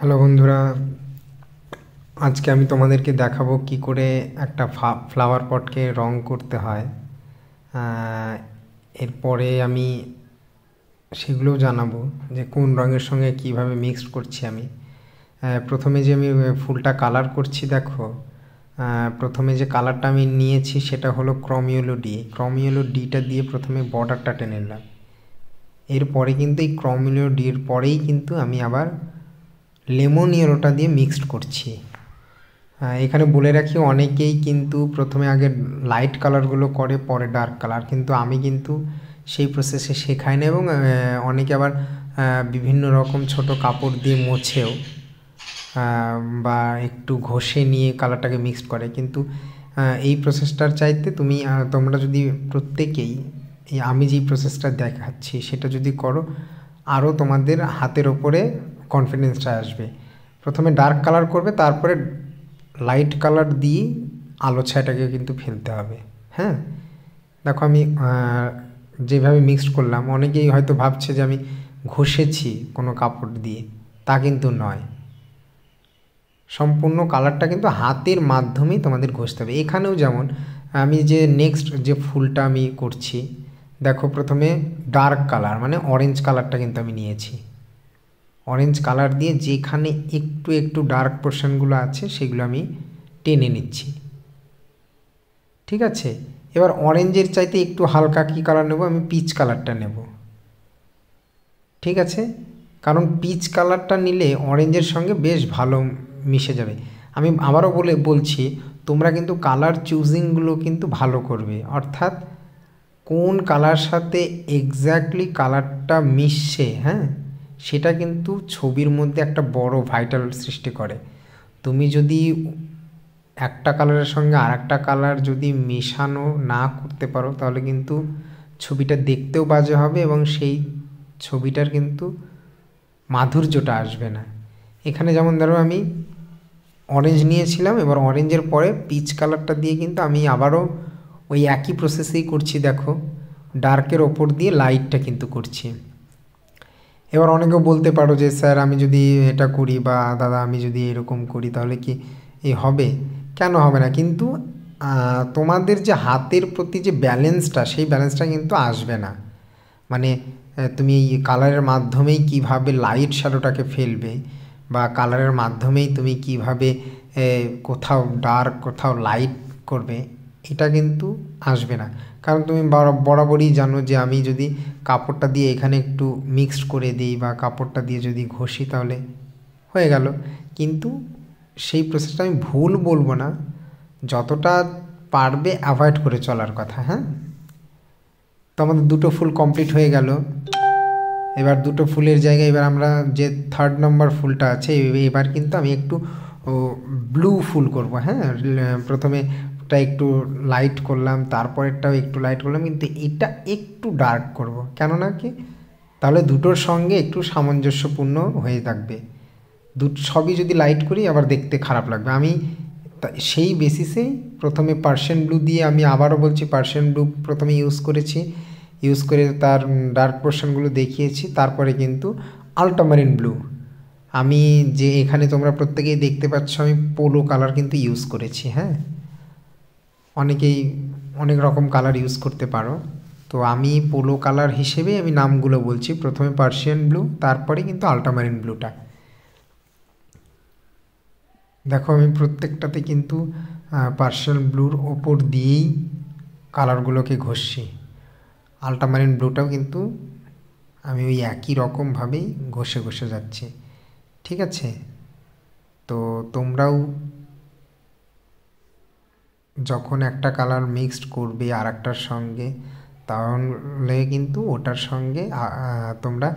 hello বন্ধুরা আজকে আমি তোমাদেরকে দেখাবো কি করে একটা ফ্লাওয়ার পটকে রং করতে হয় এরপরে আমি সেগুলোও জানাবো যে কোন রঙের সঙ্গে কিভাবে মিক্সড করছি আমি প্রথমে যে আমি ফুলটা কালার করছি দেখো প্রথমে যে কালারটা আমি নিয়েছি সেটা হলো ক্রমিওলো ডি ক্রমিওলো ডিটা দিয়ে প্রথমে বর্ডারটা টেনে নিলাম এরপরে কিন্তু এই ক্রমিওলো ডির পরেই কিন্তু আমি আবার লেমনিয়েরোটা দিয়ে মিক্সড করছি এখানে বলে রাখি অনেকেই কিন্তু প্রথমে আগে লাইট কালারগুলো করে পরে ডার্ক কালার কিন্তু আমি কিন্তু সেই প্রসেসে শেখাই না এবং অনেকে আবার বিভিন্ন রকম ছোট কাপড় দিয়ে মোছেও বা একটু ঘষে নিয়ে কালারটাকে মিক্সড করে কিন্তু এই প্রসেসটার চাইতে তুমি তোমরা যদি প্রত্যেকেই আমি যেই প্রসেসটা দেখাচ্ছি সেটা যদি করো আরও তোমাদের হাতের ওপরে কনফিডেন্সটা আসবে প্রথমে ডার্ক কালার করবে তারপরে লাইট কালার দিয়ে আলো ছায়াটাকে কিন্তু ফেলতে হবে হ্যাঁ দেখো আমি যেভাবে মিক্সড করলাম অনেকেই হয়তো ভাবছে যে আমি ঘষেছি কোনো কাপড় দিয়ে তা কিন্তু নয় সম্পূর্ণ কালারটা কিন্তু হাতের মাধ্যমেই তোমাদের ঘষতে হবে এখানেও যেমন আমি যে নেক্সট যে ফুলটা আমি করছি দেখো প্রথমে ডার্ক কালার মানে অরেঞ্জ কালারটা কিন্তু আমি নিয়েছি অরেঞ্জ কালার দিয়ে যেখানে একটু একটু ডার্ক পোর্শনগুলো আছে সেগুলো আমি টেনে নিচ্ছি ঠিক আছে এবার অরেঞ্জের চাইতে একটু হালকা কী কালার নেব আমি পিচ কালারটা নেব ঠিক আছে কারণ পিচ কালারটা নিলে অরেঞ্জের সঙ্গে বেশ ভালো মিশে যাবে আমি আবারও বলে বলছি তোমরা কিন্তু কালার চুজিংগুলো কিন্তু ভালো করবে অর্থাৎ কোন কালার সাথে এক্স্যাক্টলি কালারটা মিশছে হ্যাঁ সেটা কিন্তু ছবির মধ্যে একটা বড় ভাইটাল সৃষ্টি করে তুমি যদি একটা কালারের সঙ্গে আর একটা কালার যদি মেশানো না করতে পারো তাহলে কিন্তু ছবিটা দেখতেও বাজে হবে এবং সেই ছবিটার কিন্তু মাধুর্যটা আসবে না এখানে যেমন ধরো আমি অরেঞ্জ নিয়েছিলাম এবার অরেঞ্জের পরে পিচ কালারটা দিয়ে কিন্তু আমি আবারও ওই একই প্রসেসেই করছি দেখো ডার্কের ওপর দিয়ে লাইটটা কিন্তু করছি এবার অনেকে বলতে পারো যে স্যার আমি যদি এটা করি বা দাদা আমি যদি এরকম করি তাহলে কি এই হবে কেন হবে না কিন্তু তোমাদের যে হাতের প্রতি যে ব্যালেন্সটা সেই ব্যালেন্সটা কিন্তু আসবে না মানে তুমি কালারের মাধ্যমেই কিভাবে লাইট শ্যাডোটাকে ফেলবে বা কালারের মাধ্যমেই তুমি কিভাবে কোথাও ডার্ক কোথাও লাইট করবে এটা কিন্তু আসবে না কারণ তুমি বরাবরই জানো যে আমি যদি কাপড়টা দিয়ে এখানে একটু মিক্সড করে দিই বা কাপড়টা দিয়ে যদি ঘষি তাহলে হয়ে গেল কিন্তু সেই প্রসেসটা আমি ভুল বলবো না যতটা পারবে অ্যাভয়েড করে চলার কথা হ্যাঁ তো আমাদের দুটো ফুল কমপ্লিট হয়ে গেল এবার দুটো ফুলের জায়গায় এবার আমরা যে থার্ড নম্বর ফুলটা আছে এবার কিন্তু আমি একটু ব্লু ফুল করব হ্যাঁ প্রথমে টা একটু লাইট করলাম তারপরেরটাও একটু লাইট করলাম কিন্তু এটা একটু ডার্ক করব কেননা কি তাহলে দুটোর সঙ্গে একটু সামঞ্জস্যপূর্ণ হয়ে থাকবে দু সবই যদি লাইট করি আবার দেখতে খারাপ লাগবে আমি সেই বেসিসেই প্রথমে পার্সেন্ট ব্লু দিয়ে আমি আবারও বলছি পার্সেন্ট ব্লু প্রথমে ইউজ করেছি ইউজ করে তার ডার্ক পোর্শনগুলো দেখিয়েছি তারপরে কিন্তু আল্টামারিন ব্লু আমি যে এখানে তোমরা প্রত্যেকেই দেখতে পাচ্ছ আমি পোলো কালার কিন্তু ইউজ করেছি হ্যাঁ অনেকেই অনেক রকম কালার ইউজ করতে পারো তো আমি পোলো কালার হিসেবে আমি নামগুলো বলছি প্রথমে পার্সিয়ান ব্লু তারপরে কিন্তু আল্ট্রামারিন ব্লুটা দেখো আমি প্রত্যেকটাতে কিন্তু পার্সিয়ান ব্লুর ওপর দিয়েই কালারগুলোকে ঘষছি আল্ট্রামারিন ব্লুটাও কিন্তু আমি ওই একই রকমভাবেই ঘষে ঘষে যাচ্ছি ঠিক আছে তো তোমরাও যখন একটা কালার মিক্সড করবে আর একটার সঙ্গে তাহলে কিন্তু ওটার সঙ্গে তোমরা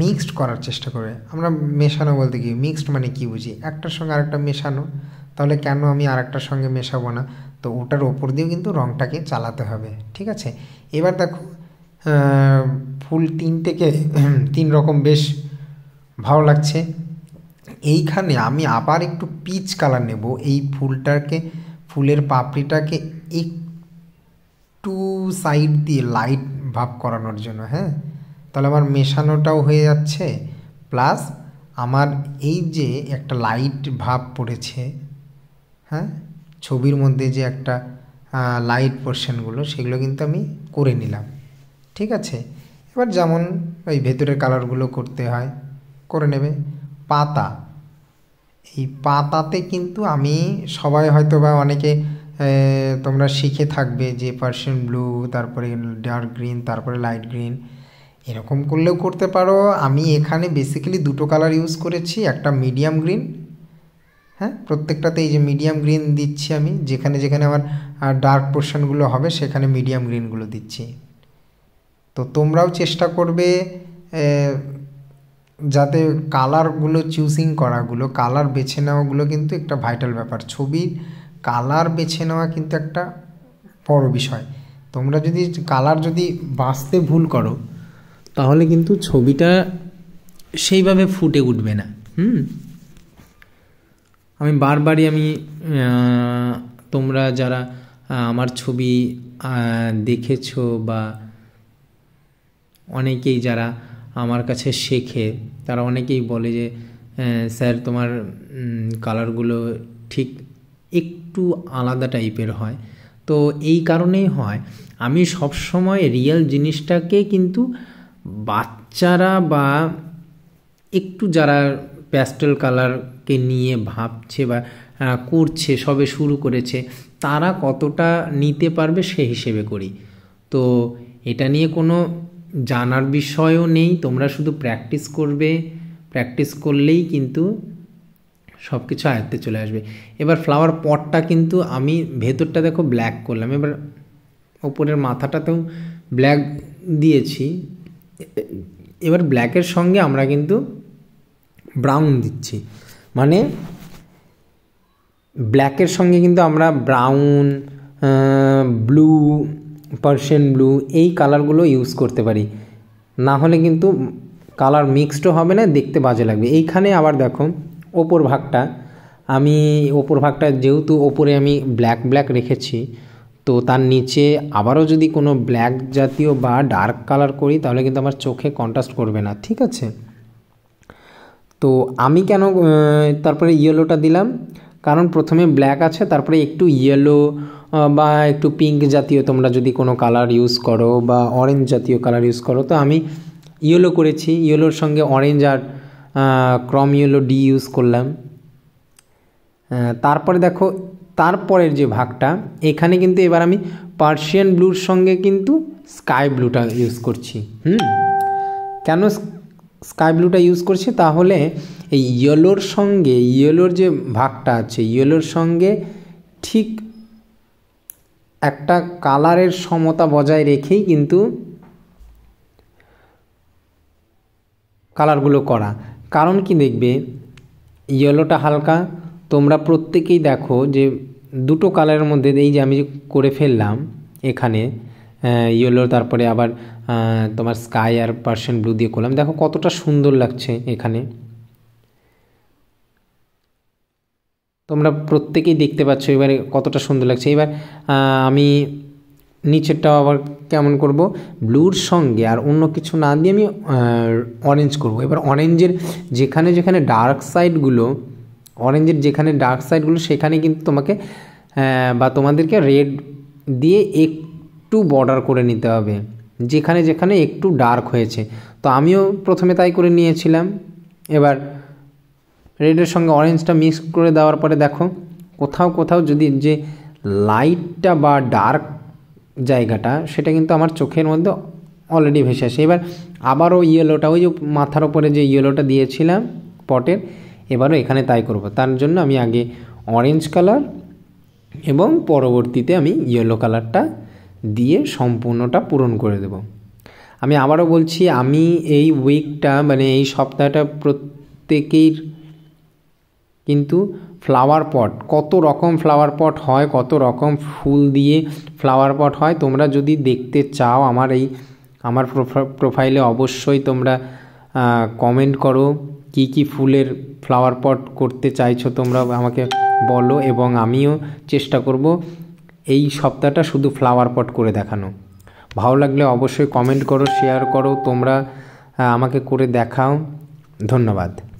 মিক্সড করার চেষ্টা করে আমরা মেশানো বলতে কি মিক্সড মানে কি বুঝি একটার সঙ্গে আরেকটা মেশানো তাহলে কেন আমি আরেকটার সঙ্গে মেশাবো না তো ওটার ওপর দিয়েও কিন্তু রঙটাকে চালাতে হবে ঠিক আছে এবার দেখো ফুল তিনটেকে তিন রকম বেশ ভালো লাগছে এইখানে আমি আবার একটু পিচ কালার নেব এই ফুলটাকে ফুলের পাপড়িটাকে একটু সাইড দিয়ে লাইট ভাব করানোর জন্য হ্যাঁ তাহলে আমার মেশানোটাও হয়ে যাচ্ছে প্লাস আমার এই যে একটা লাইট ভাব পড়েছে হ্যাঁ ছবির মধ্যে যে একটা লাইট পোর্শনগুলো সেগুলো কিন্তু আমি করে নিলাম ঠিক আছে এবার যেমন ওই ভেতরের কালারগুলো করতে হয় করে নেবে পাতা এই পাতাতে কিন্তু আমি সবাই হয়তো বা অনেকে তোমরা শিখে থাকবে যে পার্সিয়ান ব্লু তারপরে ডার্ক গ্রিন তারপরে লাইট গ্রিন এরকম করলেও করতে পারো আমি এখানে বেসিক্যালি দুটো কালার ইউজ করেছি একটা মিডিয়াম গ্রিন হ্যাঁ প্রত্যেকটাতে এই যে মিডিয়াম গ্রিন দিচ্ছি আমি যেখানে যেখানে আমার ডার্ক পোর্শনগুলো হবে সেখানে মিডিয়াম গ্রিনগুলো দিচ্ছি তো তোমরাও চেষ্টা করবে যাতে কালারগুলো চুজিং করাগুলো কালার বেছে নেওয়াগুলো কিন্তু একটা ভাইটাল ব্যাপার ছবির কালার বেছে নেওয়া কিন্তু একটা বড় বিষয় তোমরা যদি কালার যদি বাঁচতে ভুল করো তাহলে কিন্তু ছবিটা সেইভাবে ফুটে উঠবে না হুম আমি বারবারই আমি তোমরা যারা আমার ছবি দেখেছো বা অনেকেই যারা আমার কাছে শেখে তারা অনেকেই বলে যে স্যার তোমার কালারগুলো ঠিক একটু আলাদা টাইপের হয় তো এই কারণেই হয় আমি সবসময় রিয়েল জিনিসটাকে কিন্তু বাচ্চারা বা একটু যারা প্যাস্টেল কালারকে নিয়ে ভাবছে বা করছে সবে শুরু করেছে তারা কতটা নিতে পারবে সে হিসেবে করি তো এটা নিয়ে কোনো জানার বিষয়ও নেই তোমরা শুধু প্র্যাকটিস করবে প্র্যাকটিস করলেই কিন্তু সব কিছু আয়ত্তে চলে আসবে এবার ফ্লাওয়ার পটটা কিন্তু আমি ভেতরটা দেখো ব্ল্যাক করলাম এবার ওপরের মাথাটাতেও ব্ল্যাক দিয়েছি এবার ব্ল্যাকের সঙ্গে আমরা কিন্তু ব্রাউন দিচ্ছি মানে ব্ল্যাকের সঙ্গে কিন্তু আমরা ব্রাউন ব্লু পার্সিয়ান ব্লু এই কালারগুলো ইউজ করতে পারি না হলে কিন্তু কালার মিক্সডও হবে না দেখতে বাজে লাগবে এইখানে আবার দেখো ওপর ভাগটা আমি ওপর ভাগটা যেহেতু ওপরে আমি ব্ল্যাক ব্ল্যাক রেখেছি তো তার নিচে আবারও যদি কোনো ব্ল্যাক জাতীয় বা ডার্ক কালার করি তাহলে কিন্তু আমার চোখে কন্ট্রাস্ট করবে না ঠিক আছে তো আমি কেন তারপরে ইয়েলোটা দিলাম কারণ প্রথমে ব্ল্যাক আছে তারপরে একটু ইয়েলো বা একটু পিঙ্ক জাতীয় তোমরা যদি কোনো কালার ইউজ করো বা অরেঞ্জ জাতীয় কালার ইউজ করো তো আমি ইয়েলো করেছি ইয়েলোর সঙ্গে অরেঞ্জ আর ক্রম ইয়েলো ডি ইউজ করলাম তারপরে দেখো তারপরের যে ভাগটা এখানে কিন্তু এবার আমি পার্সিয়ান ব্লুর সঙ্গে কিন্তু স্কাই ব্লুটা ইউজ করছি হুম কেন স্কাই ব্লুটা ইউজ করছি তাহলে এই ইয়েলোর সঙ্গে ইয়েলোর যে ভাগটা আছে ইয়েলোর সঙ্গে ঠিক একটা কালারের সমতা বজায় রেখেই কিন্তু কালারগুলো করা কারণ কি দেখবে ইয়েলোটা হালকা তোমরা প্রত্যেকেই দেখো যে দুটো কালারের মধ্যে এই যে আমি করে ফেললাম এখানে ইয়েলো তারপরে আবার তোমার স্কাই আর পার্সেন্ট ব্লু দিয়ে করলাম দেখো কতটা সুন্দর লাগছে এখানে তোমরা প্রত্যেকেই দেখতে পাচ্ছ এবারে কতটা সুন্দর লাগছে এবার আমি নিচেরটাও আবার কেমন করব ব্লুর সঙ্গে আর অন্য কিছু না দিয়ে আমি অরেঞ্জ করব এবার অরেঞ্জের যেখানে যেখানে ডার্ক সাইডগুলো অরেঞ্জের যেখানে ডার্ক সাইডগুলো সেখানে কিন্তু তোমাকে বা তোমাদেরকে রেড দিয়ে একটু বর্ডার করে নিতে হবে যেখানে যেখানে একটু ডার্ক হয়েছে তো আমিও প্রথমে তাই করে নিয়েছিলাম এবার রেডের সঙ্গে অরেঞ্জটা মিক্স করে দেওয়ার পরে দেখো কোথাও কোথাও যদি যে লাইটটা বা ডার্ক জায়গাটা সেটা কিন্তু আমার চোখের মধ্যে অলরেডি ভেসে আসে এবার আবারও ইয়েলোটা ওই যে মাথার ওপরে যে ইয়েলোটা দিয়েছিলাম পটের এবারও এখানে তাই করব তার জন্য আমি আগে অরেঞ্জ কালার এবং পরবর্তীতে আমি ইয়েলো কালারটা দিয়ে সম্পূর্ণটা পূরণ করে দেব আমি আবারও বলছি আমি এই উইকটা মানে এই সপ্তাহটা প্রত্যেকের কিন্তু ফ্লাওয়ার পট কত রকম ফ্লাওয়ার পট হয় কত রকম ফুল দিয়ে ফ্লাওয়ার পট হয় তোমরা যদি দেখতে চাও আমার এই আমার প্রোফাইলে অবশ্যই তোমরা কমেন্ট করো কি কি ফুলের ফ্লাওয়ার পট করতে চাইছো তোমরা আমাকে বলো এবং আমিও চেষ্টা করব এই সপ্তাহটা শুধু ফ্লাওয়ার পট করে দেখানো ভালো লাগলে অবশ্যই কমেন্ট করো শেয়ার করো তোমরা আমাকে করে দেখাও ধন্যবাদ